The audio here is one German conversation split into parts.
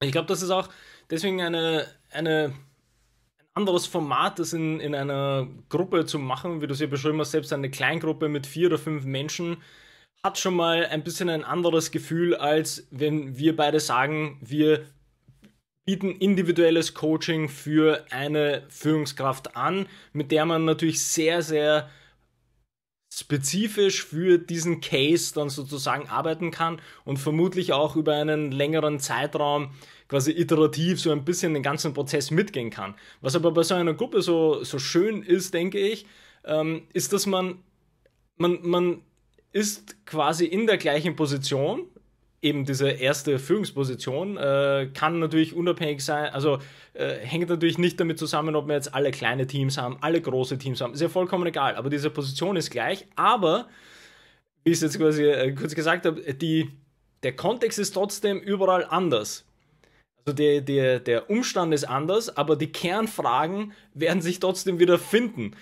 Ich glaube, das ist auch deswegen eine, eine, ein anderes Format, das in, in einer Gruppe zu machen, wie du es ja beschrieben hast, selbst eine Kleingruppe mit vier oder fünf Menschen hat schon mal ein bisschen ein anderes Gefühl, als wenn wir beide sagen, wir bieten individuelles Coaching für eine Führungskraft an, mit der man natürlich sehr, sehr spezifisch für diesen Case dann sozusagen arbeiten kann und vermutlich auch über einen längeren Zeitraum quasi iterativ so ein bisschen den ganzen Prozess mitgehen kann. Was aber bei so einer Gruppe so, so schön ist, denke ich, ähm, ist, dass man, man, man ist quasi in der gleichen Position, eben diese erste Führungsposition äh, kann natürlich unabhängig sein, also äh, hängt natürlich nicht damit zusammen, ob wir jetzt alle kleine Teams haben, alle große Teams haben, ist ja vollkommen egal, aber diese Position ist gleich, aber wie ich es jetzt quasi äh, kurz gesagt habe, der Kontext ist trotzdem überall anders. Also der, der, der Umstand ist anders, aber die Kernfragen werden sich trotzdem wieder finden.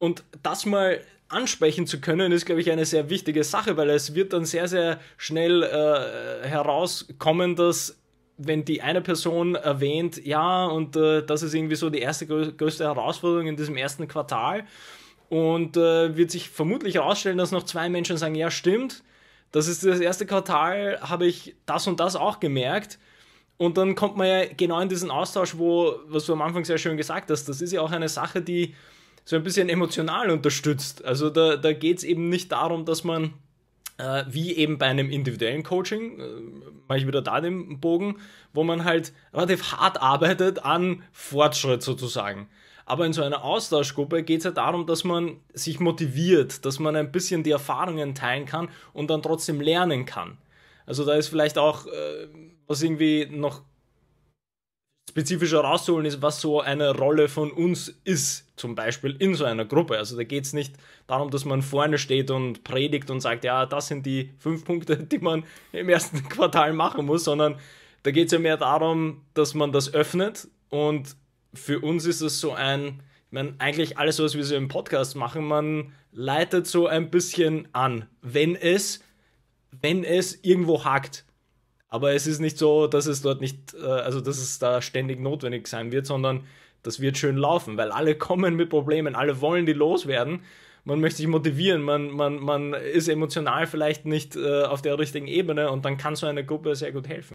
Und das mal ansprechen zu können, ist, glaube ich, eine sehr wichtige Sache, weil es wird dann sehr, sehr schnell äh, herauskommen, dass wenn die eine Person erwähnt, ja, und äh, das ist irgendwie so die erste größte Herausforderung in diesem ersten Quartal, und äh, wird sich vermutlich herausstellen, dass noch zwei Menschen sagen, ja, stimmt, das ist das erste Quartal, habe ich das und das auch gemerkt. Und dann kommt man ja genau in diesen Austausch, wo, was du am Anfang sehr schön gesagt hast, das ist ja auch eine Sache, die so ein bisschen emotional unterstützt. Also da, da geht es eben nicht darum, dass man äh, wie eben bei einem individuellen Coaching, äh, mache ich wieder da den Bogen, wo man halt relativ hart arbeitet an Fortschritt sozusagen. Aber in so einer Austauschgruppe geht es ja darum, dass man sich motiviert, dass man ein bisschen die Erfahrungen teilen kann und dann trotzdem lernen kann. Also da ist vielleicht auch, äh, was irgendwie noch spezifisch herauszuholen ist, was so eine Rolle von uns ist, zum Beispiel in so einer Gruppe. Also da geht es nicht darum, dass man vorne steht und predigt und sagt, ja, das sind die fünf Punkte, die man im ersten Quartal machen muss, sondern da geht es ja mehr darum, dass man das öffnet und für uns ist es so ein, ich meine, eigentlich alles, was wir so im Podcast machen, man leitet so ein bisschen an, wenn es, wenn es irgendwo hakt. Aber es ist nicht so, dass es dort nicht, äh, also dass es da ständig notwendig sein wird, sondern das wird schön laufen, weil alle kommen mit Problemen, alle wollen die loswerden. Man möchte sich motivieren, man, man, man ist emotional vielleicht nicht äh, auf der richtigen Ebene und dann kann so eine Gruppe sehr gut helfen.